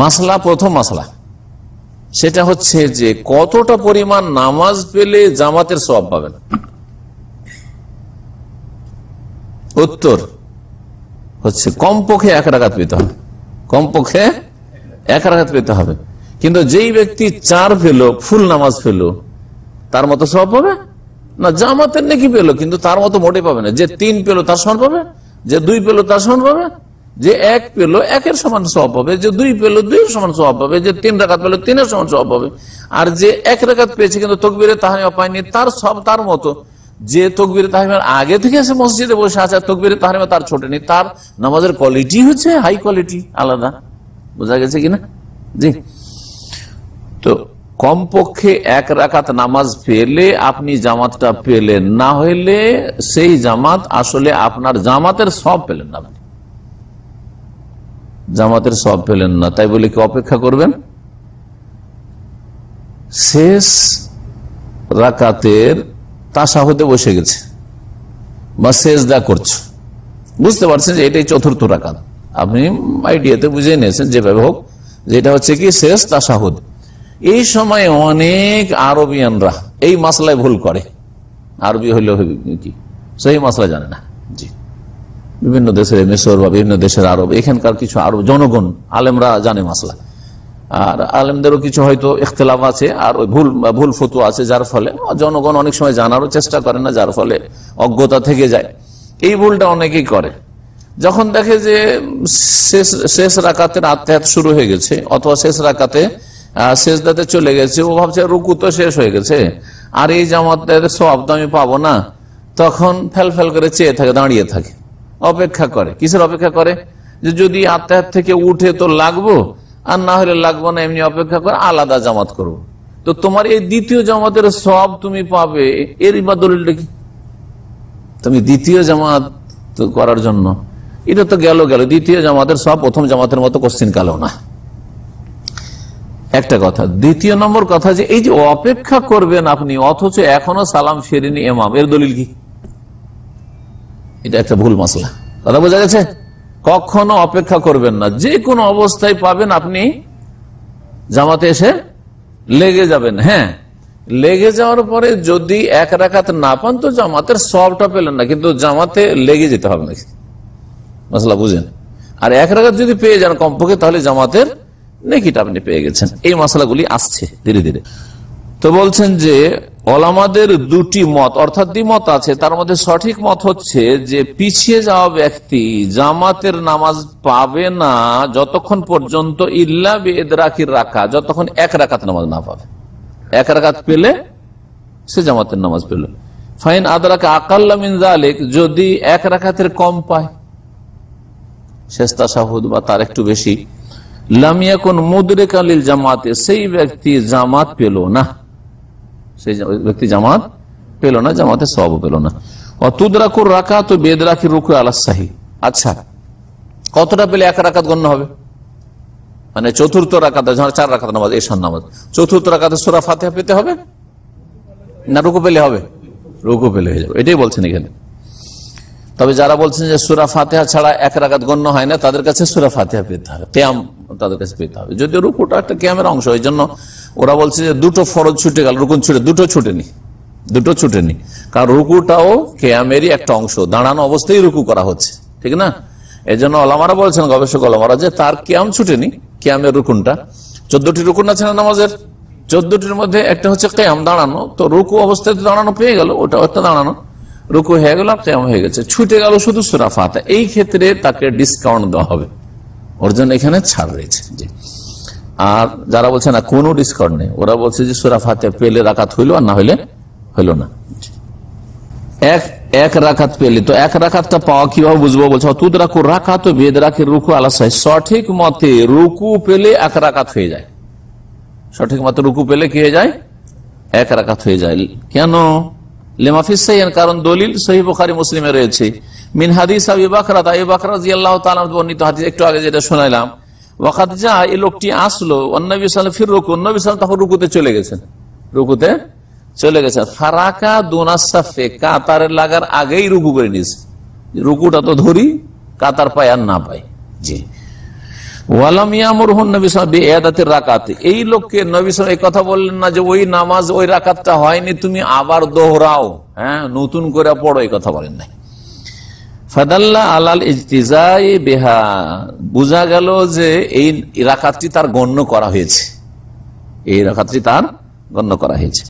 মাসলা প্রথম মাসলা সেটা হচ্ছে যে কতটা পরিমাণ নামাজ পেলে জামাতের সব পাবেন উত্তর হচ্ছে কমপক্ষে এক রাখাত পেতে হবে কমপক্ষে এক রাখাত পেতে হবে কিন্তু যেই ব্যক্তি চার ফেলো ফুল নামাজ ফেলো তার মতো সব পাবে না জামাতের নেকি পেলো কিন্তু তার মতো মোটে পাবে না যে তিন পেলো তার সমান পাবে যে দুই পেলো তার সমান পাবে যে এক পেলো একের সমান সব পাবে যে দুই পেলো দুই সমান সব পাবে যে তিন রেখাত পেলো তিনের সমান সব পাবে আর যে এক রেখাত পেয়েছে কিন্তু তকবিরে তাহারিমা পায়নি তার সব তার মতো যে তকবির তাহিমার আগে থেকে সে মসজিদে বসে আছে তকবির তাহিমা তার ছোট নেই তার নামাজের কোয়ালিটি হচ্ছে হাই কোয়ালিটি আলাদা বোঝা গেছে কিনা জি তো কমপক্ষে এক রাকাত নামাজ পেলে আপনি জামাতটা পেলেন না হইলে সেই জামাত আসলে আপনার জামাতের সব পেলেন না জামাতের সব পেলেন না তাই বলে কি অপেক্ষা করবেন শেষ রাকাতের তাসা হতে বসে গেছে বা দা করছো বুঝতে পারছেন যে এটাই চতুর্থ রাকাত আপনি আইডিয়াতে বুঝে নিয়েছেন যেভাবে হোক যেটা হচ্ছে কি শেষ তাসাহুদ এই সময় অনেক আরবিয়ানরা এই মাসলায় ভুল করে আরবি হইলে কি সেই মাসলা জানে না জি বিভিন্ন দেশের মেসর বা বিভিন্ন দেশের আরব এখানকার কিছু আরব জনগণ আলেমরা জানে মাসলা আর আলেমদেরও কিছু হয়তো ইখতলাফ আছে আর ভুল ভুল ফতু আছে যার ফলে জনগণ অনেক সময় জানারও চেষ্টা করে না যার ফলে অজ্ঞতা থেকে যায় এই ভুলটা অনেকেই করে যখন দেখে যে শেষ শেষ রাকাতের আত্মহাত শুরু হয়ে গেছে অথবা শেষ রাকাতে শেষদাতে চলে গেছে ও ভাবছে রুকু তো শেষ হয়ে গেছে আর এই জামাতের সব তো আমি পাবো না তখন ফেল ফেল করে চেয়ে থাকে দাঁড়িয়ে থাকে অপেক্ষা করে কিসের অপেক্ষা করে যে যদি আত্মাহাত থেকে উঠে তো লাগবো আর না হলে লাগবো না এমনি অপেক্ষা করে আলাদা জামাত করব। তো তোমার এই দ্বিতীয় জামাতের সব তুমি পাবে এর বা দলিলটা কি তুমি দ্বিতীয় জামাত করার জন্য এটা তো গেল গেল দ্বিতীয় জামাতের সব প্রথম জামাতের মতো কোশ্চিন কালো না একটা কথা দ্বিতীয় নম্বর কথা যে এই যে অপেক্ষা করবেন আপনি অথচ এখনো সালাম ফেরেনি এমাম এর দলিল কি এটা একটা ভুল মশলা কথা বোঝা গেছে কখনো অপেক্ষা করবেন না যে কোনো অবস্থায় পাবেন আপনি জামাতে এসে লেগে যাবেন হ্যাঁ লেগে যাওয়ার পরে যদি এক রাখাত না পান তো জামাতের সবটা পেলেন না কিন্তু জামাতে লেগে যেতে হবে নাকি মশলা বুঝেন আর এক রাখাত যদি পেয়ে যান কমপক্ষে তাহলে জামাতের নেকিটা আপনি পেয়ে গেছেন এই মশলাগুলি আসছে ধীরে ধীরে তো বলছেন যে ওলামাদের দুটি মত অর্থাৎ দ্বিমত আছে তার মধ্যে সঠিক মত হচ্ছে যে পিছিয়ে যাওয়া ব্যক্তি জামাতের নামাজ পাবে না যতক্ষণ পর্যন্ত ইল্লা বেদরাকির রাখা যতক্ষণ এক রাকাত নামাজ না পাবে এক রাকাত পেলে সে জামাতের নামাজ পেল ফাইন আদরাকে আকাল্লামিন জালেক যদি এক রাকাতের কম পায় শেষ সাহুদ বা তার একটু বেশি লামিয়াকুন মুদরেকালিল জামাতে সেই ব্যক্তি জামাত পেল না সেই ব্যক্তি জামাত পেল না জামাতে সব পেল না অতুদ্রাকুর রাখা তো বেদ রাখি রুকু আলাসাহি আচ্ছা কতটা পেলে এক রাখাত গণ্য হবে মানে চতুর্থ রাখাতে চার রাখাত নামাজ এসান নামাজ চতুর্থ রাখাতে সোরা ফাতে পেতে হবে না রুকু পেলে হবে রুকু পেলে হয়ে যাবে এটাই বলছেন এখানে তবে যারা বলছেন যে সুরা ফাতেহা ছাড়া এক রাখাত গণ্য হয় না তাদের কাছে সুরা ফাতেহা পেতে হবে কেয়াম তাদের কাছে পেতে হবে যদিও রুকুটা একটা ক্যামের অংশ এই জন্য ওরা বলছে যে দুটো ফরজ ছুটে গেল রুকুন ছুটে দুটো ছুটেনি দুটো ছুটেনি কারণ রুকুটাও ক্যামেরই একটা অংশ দাঁড়ানো অবস্থায় রুকু করা হচ্ছে ঠিক না এই জন্য অলামারা বলছেন গবেষক অলামারা যে তার ক্যাম ছুটেনি ক্যামের রুকুনটা চোদ্দটি রুকুন আছে না নামাজের চোদ্দটির মধ্যে একটা হচ্ছে ক্যাম দাঁড়ানো তো রুকু অবস্থায় দাঁড়ানো পেয়ে গেল ওটা একটা দাঁড়ানো রুকু হয়ে গেল আর ক্যাম হয়ে গেছে ছুটে গেল শুধু সুরাফাতে এই ক্ষেত্রে তাকে ডিসকাউন্ট দেওয়া হবে ওর জন্য এখানে ছাড় রয়েছে যে আর যারা বলছে না কোনো ডিসকাউন্ট নেই ওরা বলছে যে সুরা ফাতে পেলে রাকাত হইল আর না হইলে হইলো না এক এক রাখাত পেলে তো এক রাখাতটা পাওয়া কিভাবে বুঝবো বলছো তুদ তুদরাকু রাখাত বেদ রাখে রুকু আলাসাই সঠিক মতে রুকু পেলে এক রাখাত হয়ে যায় সঠিক মতে রুকু পেলে কি হয়ে যায় এক রাখাত হয়ে যায় কেন লেমাফিস কারণ দলিল সহি মুসলিমে রয়েছে মিন হাদিস আবি বাকরা তা বাকরা জিয়াল্লাহ তাআলা বর্ণিত হাদিস একটু আগে যেটা শোনাইলাম ওয়াকাত যা এই লোকটি আসলো অন্নবী সাল্লাম ফির রুকু অন্নবী সাল্লাম তখন রুকুতে চলে গেছেন রুকুতে চলে গেছে ফারাকা দোনাসাফে কাতারে লাগার আগেই রুকু করে নিয়েছে রুকুটা তো ধরি কাতার পায় আর না পাই জি এই লোককে এই কথা বললেন না যে ওই নামাজ ওই রাকাতটা হয়নি তুমি আবার দোহরাও হ্যাঁ নতুন করে পড়ো এই কথা বলেন নাই ফাদাল্লা আলাল ইজতিজাই বেহা বোঝা গেল যে এই রাখাতটি তার গণ্য করা হয়েছে এই রাখাতটি তার গণ্য করা হয়েছে